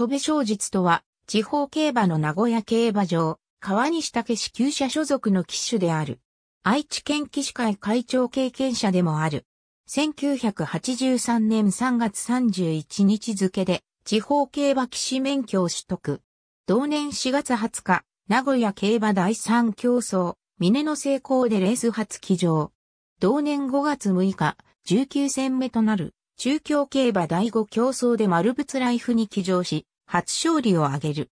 戸部正実とは、地方競馬の名古屋競馬場、川西武市旧社所属の騎手である。愛知県騎士会会長経験者でもある。1983年3月31日付で、地方競馬騎士免許を取得。同年4月20日、名古屋競馬第3競争、峰の成功でレース初騎乗。同年5月6日、19戦目となる、中京競馬第5競争で丸仏ライフに騎乗し、初勝利を挙げる。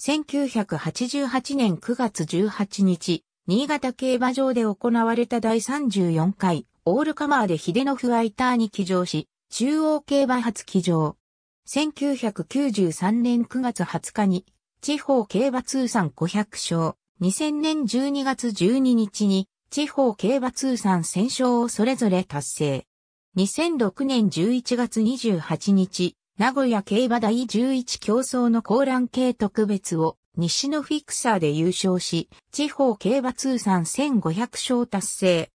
1988年9月18日、新潟競馬場で行われた第34回オールカマーで秀ノフアイターに騎乗し、中央競馬初騎乗。1993年9月20日に、地方競馬通算500勝、2000年12月12日に、地方競馬通算1000勝をそれぞれ達成。2006年11月28日、名古屋競馬第11競争の高覧系特別を西のフィクサーで優勝し、地方競馬通算1500勝達成。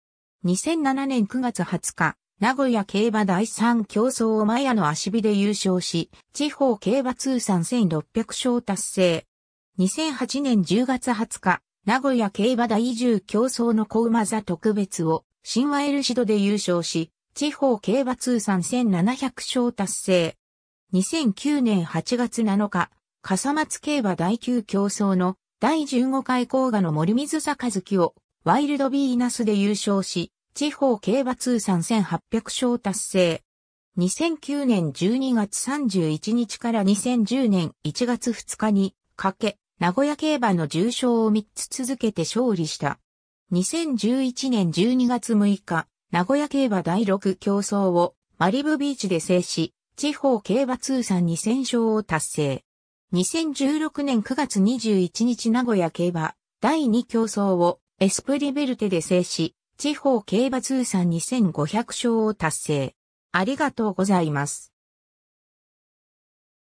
2007年9月20日、名古屋競馬第3競争をマヤの足火で優勝し、地方競馬通算1600勝達成。2008年10月20日、名古屋競馬第10競争の小馬座特別を、新ワエルシドで優勝し、地方競馬通算1700勝達成。2009年8月7日、笠松競馬第9競争の第15回甲賀の森水坂月をワイルドビーナスで優勝し、地方競馬通算1800勝達成。2009年12月31日から2010年1月2日にかけ、名古屋競馬の重賞を3つ続けて勝利した。2011年12月6日、名古屋競馬第6競争をマリブビーチで制し、地方競馬通算2000勝を達成。2016年9月21日名古屋競馬第2競争をエスプリベルテで制し、地方競馬通算2500勝を達成。ありがとうございます。